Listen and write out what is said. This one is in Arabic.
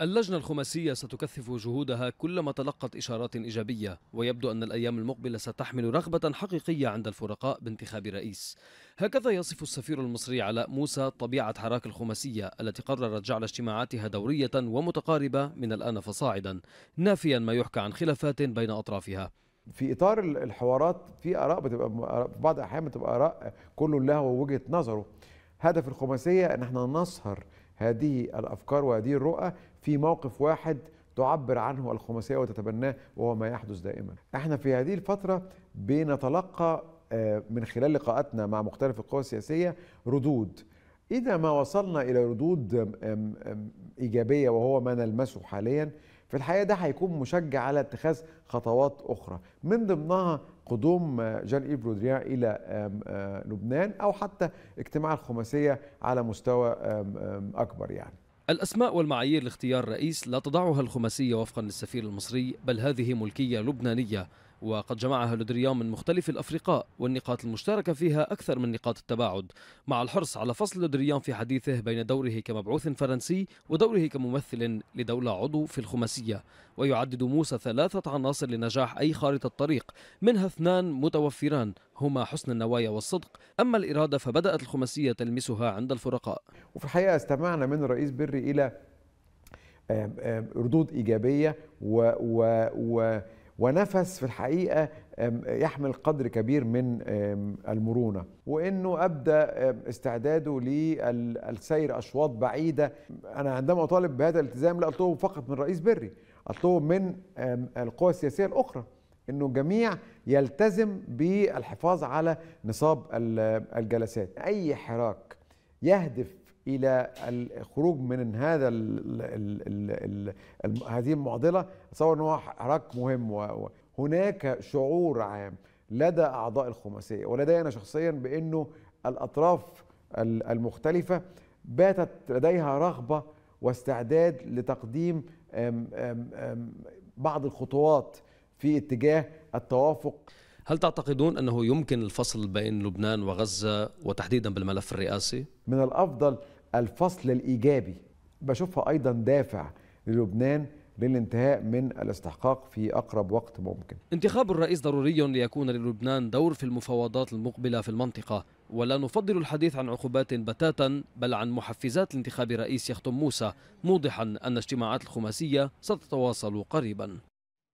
اللجنة الخماسية ستكثف جهودها كلما تلقت إشارات إيجابية ويبدو أن الأيام المقبلة ستحمل رغبة حقيقية عند الفرقاء بانتخاب رئيس هكذا يصف السفير المصري علاء موسى طبيعة حراك الخماسية التي قررت جعل اجتماعاتها دورية ومتقاربة من الآن فصاعدا نافيا ما يحكى عن خلافات بين أطرافها في اطار الحوارات في اراء بتبقى في بعض الاحيان بتبقى اراء كل له وجهه نظره هدف الخماسيه ان احنا نصهر هذه الأفكار وهذه الرؤى في موقف واحد تعبر عنه الخماسية وتتبناه وهو ما يحدث دائما احنا في هذه الفترة بنتلقى آه، من خلال لقاءاتنا مع مختلف القوى السياسية ردود إذا ما وصلنا إلى ردود إيجابية وهو ما نلمسه حاليا في الحقيقه ده هيكون مشجع على اتخاذ خطوات اخرى من ضمنها قدوم آه، جان ايف رودريان الى لبنان او حتى اجتماع الخماسيه على مستوى اكبر يعني الأسماء والمعايير لاختيار رئيس لا تضعها الخماسية وفقا للسفير المصري بل هذه ملكية لبنانية وقد جمعها لودريان من مختلف الأفرقاء والنقاط المشتركة فيها أكثر من نقاط التباعد مع الحرص على فصل لودريان في حديثه بين دوره كمبعوث فرنسي ودوره كممثل لدولة عضو في الخماسية ويعدد موسى ثلاثة عناصر لنجاح أي خارطة طريق منها اثنان متوفران هما حسن النوايا والصدق أما الإرادة فبدأت الخماسية تلمسها عند الفرقاء وفي الحقيقة استمعنا من رئيس بري إلى ردود إيجابية و, و, و ونفس في الحقيقه يحمل قدر كبير من المرونه وانه ابدا استعداده للسير اشواط بعيده انا عندما اطالب بهذا الالتزام لا اطلبه فقط من رئيس بري اطلبه من القوى السياسيه الاخرى انه الجميع يلتزم بالحفاظ على نصاب الجلسات اي حراك يهدف الى الخروج من هذا هذه المعضله اتصور ان هو حراك مهم وهناك شعور عام لدى اعضاء الخماسيه ولدي انا شخصيا بانه الاطراف المختلفه باتت لديها رغبه واستعداد لتقديم بعض الخطوات في اتجاه التوافق هل تعتقدون انه يمكن الفصل بين لبنان وغزه وتحديدا بالملف الرئاسي؟ من الافضل الفصل الايجابي بشوفها ايضا دافع للبنان للانتهاء من الاستحقاق في اقرب وقت ممكن. انتخاب الرئيس ضروري ليكون للبنان دور في المفاوضات المقبله في المنطقه، ولا نفضل الحديث عن عقوبات بتاتا بل عن محفزات لانتخاب رئيس يختم موسى، موضحا ان اجتماعات الخماسيه ستتواصل قريبا.